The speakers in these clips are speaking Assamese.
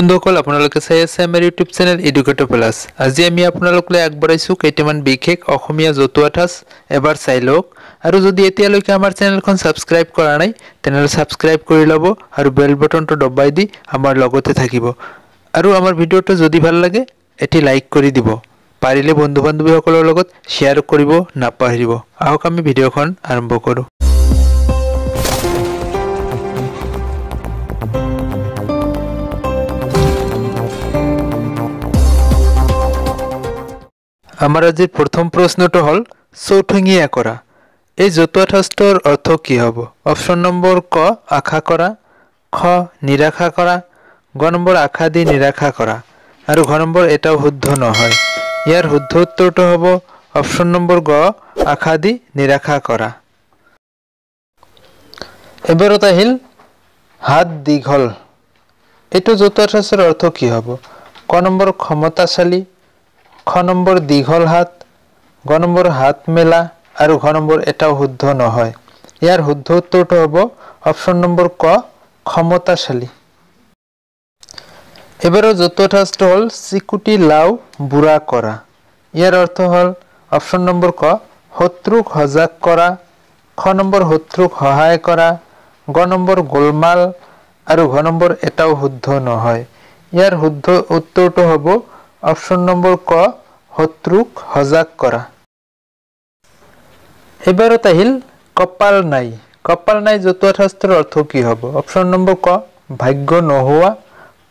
বন্ধুসকল আপোনালোকে চাই আছে আমাৰ ইউটিউব চেনেল এডুকেট প্লাছ আজি আমি আপোনালোকলৈ আগবঢ়াইছোঁ কেইটামান বিশেষ অসমীয়া জতুৱা ঠাঁচ এবাৰ চাই লওক আৰু যদি এতিয়ালৈকে আমাৰ চেনেলখন ছাবস্ক্ৰাইব কৰা নাই তেনেহ'লে ছাবস্ক্ৰাইব কৰি ল'ব আৰু বেল বটনটো দবাই দি আমাৰ লগতে থাকিব আৰু আমাৰ ভিডিঅ'টো যদি ভাল লাগে এটি লাইক কৰি দিব পাৰিলে বন্ধু বান্ধৱীসকলৰ লগত শ্বেয়াৰ কৰিব নাপাহৰিব আহক আমি ভিডিঅ'খন আৰম্ভ কৰোঁ আমাৰ আজি প্ৰথম প্ৰশ্নটো হ'ল চৌঠেঙীয়া কৰা এই জতুৱা ঠাঁচটোৰ অৰ্থ কি হ'ব অপশ্যন নম্বৰ ক আশা কৰা খ নিৰাশা কৰা গ নম্বৰ আশা দি নিৰাশা কৰা আৰু ঘ নম্বৰ এটাও শুদ্ধ নহয় ইয়াৰ শুদ্ধ উত্তৰটো হ'ব অপশ্যন নম্বৰ গ আশা দি নিৰাশা কৰা এবাৰত আহিল হাত দীঘল এইটো জতুৱা ঠাঁচৰ অৰ্থ কি হ'ব ক নম্বৰ ক্ষমতাশালী খ নম্বৰ দীঘল হাত গ নম্বৰ হাত মেলা আৰু ঘ নম্বৰ এটাও শুদ্ধ নহয় ইয়াৰ শুদ্ধ উত্তৰটো হ'ব অপশ্যন নম্বৰ ক ক্ষমতাশালী এইবাৰৰ জতুৱাঠাষ্ট হ'ল চিকুটি লাও বুঢ়া কৰা ইয়াৰ অৰ্থ হ'ল অপশ্যন নম্বৰ ক শত্ৰুক সজাগ কৰা খ নম্বৰ শত্ৰুক সহায় কৰা গ নম্বৰ গোলমাল আৰু ঘ নম্বৰ এটাও শুদ্ধ নহয় ইয়াৰ শুদ্ধ উত্তৰটো হ'ব অপশ্যন নম্বৰ ক শত্ৰুক সজাগ কৰা এইবাৰত আহিল কপাল নাই কপাল নাই জতুৱা শাস্ত্ৰৰ অৰ্থ কি হ'ব অপশ্যন নম্বৰ ক ভাগ্য নোহোৱা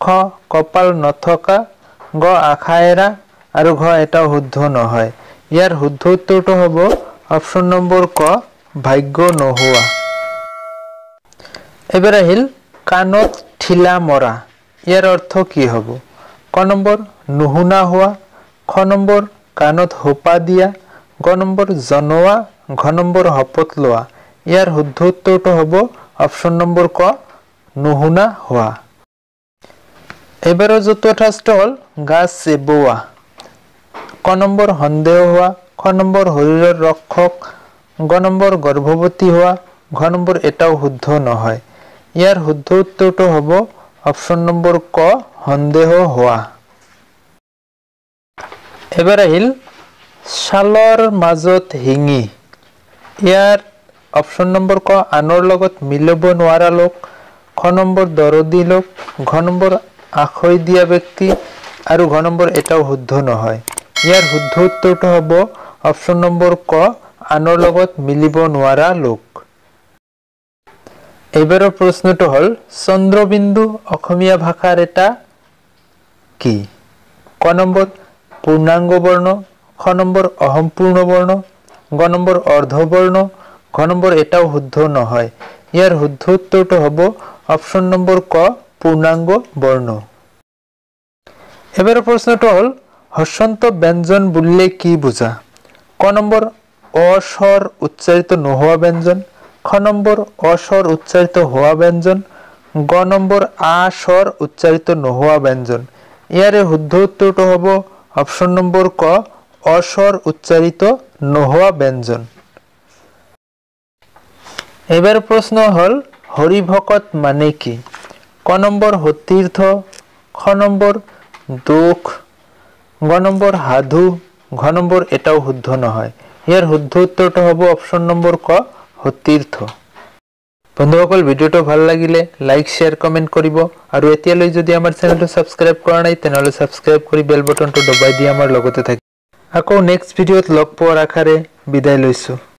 খ কপাল নথকা গ আশা এৰা আৰু ঘ এটা শুদ্ধ নহয় ইয়াৰ শুদ্ধ উত্তৰটো হ'ব অপশ্যন নম্বৰ ক ভাগ্য নোহোৱা এইবাৰ আহিল কাণত ঠিলা মৰা ইয়াৰ অৰ্থ কি হ'ব ক নম্বৰ নুশুনা হোৱা খ নম্বৰ কাণত সোপা দিয়া গ নম্বৰ জনোৱা ঘ নম্বৰ শপত লোৱা ইয়াৰ শুদ্ধ উত্তৰটো হ'ব অপশ্যন নম্বৰ ক নুশুনা হোৱা এইবাৰৰ জতুৱাঠাষ্ট হ'ল গা চেবোৱা ক নম্বৰ সন্দেহ হোৱা খ নম্বৰ শৰীৰৰ ৰক্ষক গ নম্বৰ গৰ্ভৱতী হোৱা ঘ নম্বৰ এটাও শুদ্ধ নহয় ইয়াৰ শুদ্ধ উত্তৰটো হ'ব অপশ্যন নম্বৰ ক সন্দেহ হোৱা এবাৰ আহিল ছালৰ মাজত শিঙি ইয়াৰ অপশ্যন নম্বৰ ক আনৰ লগত মিলাব নোৱাৰা লোক খ নম্বৰ দৰদী লোক ঘ নম্বৰ আখৈ দিয়া ব্যক্তি আৰু ঘ নম্বৰ এটাও শুদ্ধ নহয় ইয়াৰ শুদ্ধ উত্তৰটো হ'ব অপশ্যন নম্বৰ ক আনৰ লগত মিলিব নোৱাৰা লোক এইবাৰৰ প্ৰশ্নটো হ'ল চন্দ্ৰবিন্দু অসমীয়া ভাষাৰ এটা কি ক নম্বৰ পূৰ্ণাংগ বৰ্ণ খ নম্বৰ অসম্পূৰ্ণ বৰ্ণ গ নম্বৰ অৰ্ধবৰ্ণ ঘ নম্বৰ এটাও শুদ্ধ নহয় ইয়াৰ শুদ্ধ উত্তৰটো হ'ব অপশ্যন নম্বৰ ক পূৰ্ণাংগ বৰ্ণ এবাৰ প্ৰশ্নটো হ'ল হস্যন্ত ব্যঞ্জন বুলিলে কি বুজা ক নম্বৰ অস্বৰ উচ্চাৰিত নোহোৱা ব্যঞ্জন খ নম্বর অস্বর উচ্চারিত হওয়া ব্যঞ্জন গ নম্বর আ স্বর উচ্চারিত নহওয়া ব্যঞ্জন ইয়ারে শুদ্ধ উত্তরটো হব অপশন নম্বর ক অস্বর উচ্চারিত নহওয়া ব্যঞ্জন এবার প্রশ্ন হল হরিভকত মানে কি ক নম্বর সতীর্থ খ নম্বর দোষ গ নম্বর সাধু ঘ নম্বর এটাও শুদ্ধ নহয় ইয়াৰ শুদ্ধ উত্তৰটো হ'ব অপশ্যন নম্বৰ ক তীৰ্থ বন্ধুসকল ভিডিঅ'টো ভাল লাগিলে লাইক শ্বেয়াৰ কমেণ্ট কৰিব আৰু এতিয়ালৈ যদি আমাৰ চেনেলটো ছাবস্ক্ৰাইব কৰা নাই তেনেহ'লে ছাবস্ক্ৰাইব কৰি বেল বটনটো দবাই দি আমাৰ লগতে থাকিব আকৌ নেক্সট ভিডিঅ'ত লগ পোৱাৰ আশাৰে বিদায় লৈছোঁ